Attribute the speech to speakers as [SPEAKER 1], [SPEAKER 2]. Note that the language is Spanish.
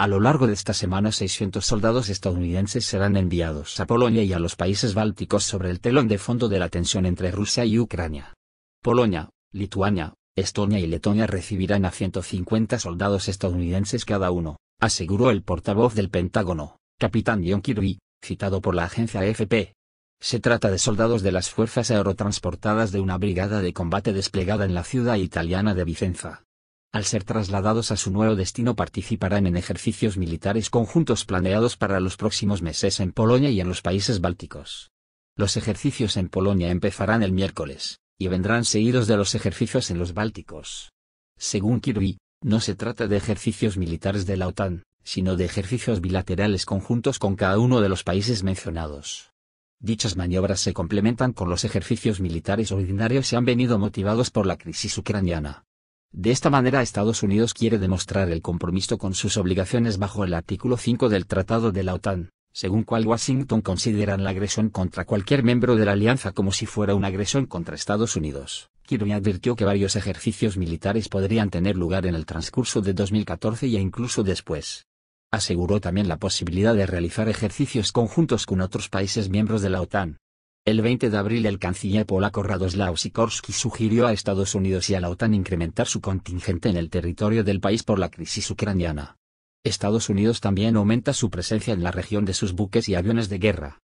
[SPEAKER 1] A lo largo de esta semana 600 soldados estadounidenses serán enviados a Polonia y a los países bálticos sobre el telón de fondo de la tensión entre Rusia y Ucrania. Polonia, Lituania, Estonia y Letonia recibirán a 150 soldados estadounidenses cada uno, aseguró el portavoz del Pentágono, capitán John Kirby, citado por la agencia AFP. Se trata de soldados de las fuerzas aerotransportadas de una brigada de combate desplegada en la ciudad italiana de Vicenza, al ser trasladados a su nuevo destino participarán en ejercicios militares conjuntos planeados para los próximos meses en Polonia y en los países bálticos. Los ejercicios en Polonia empezarán el miércoles, y vendrán seguidos de los ejercicios en los bálticos. Según Kirby, no se trata de ejercicios militares de la OTAN, sino de ejercicios bilaterales conjuntos con cada uno de los países mencionados. Dichas maniobras se complementan con los ejercicios militares ordinarios y han venido motivados por la crisis ucraniana. De esta manera Estados Unidos quiere demostrar el compromiso con sus obligaciones bajo el artículo 5 del Tratado de la OTAN, según cual Washington consideran la agresión contra cualquier miembro de la alianza como si fuera una agresión contra Estados Unidos. Kirby advirtió que varios ejercicios militares podrían tener lugar en el transcurso de 2014 e incluso después. Aseguró también la posibilidad de realizar ejercicios conjuntos con otros países miembros de la OTAN, el 20 de abril el canciller polaco Radoslaw Sikorski sugirió a Estados Unidos y a la OTAN incrementar su contingente en el territorio del país por la crisis ucraniana. Estados Unidos también aumenta su presencia en la región de sus buques y aviones de guerra.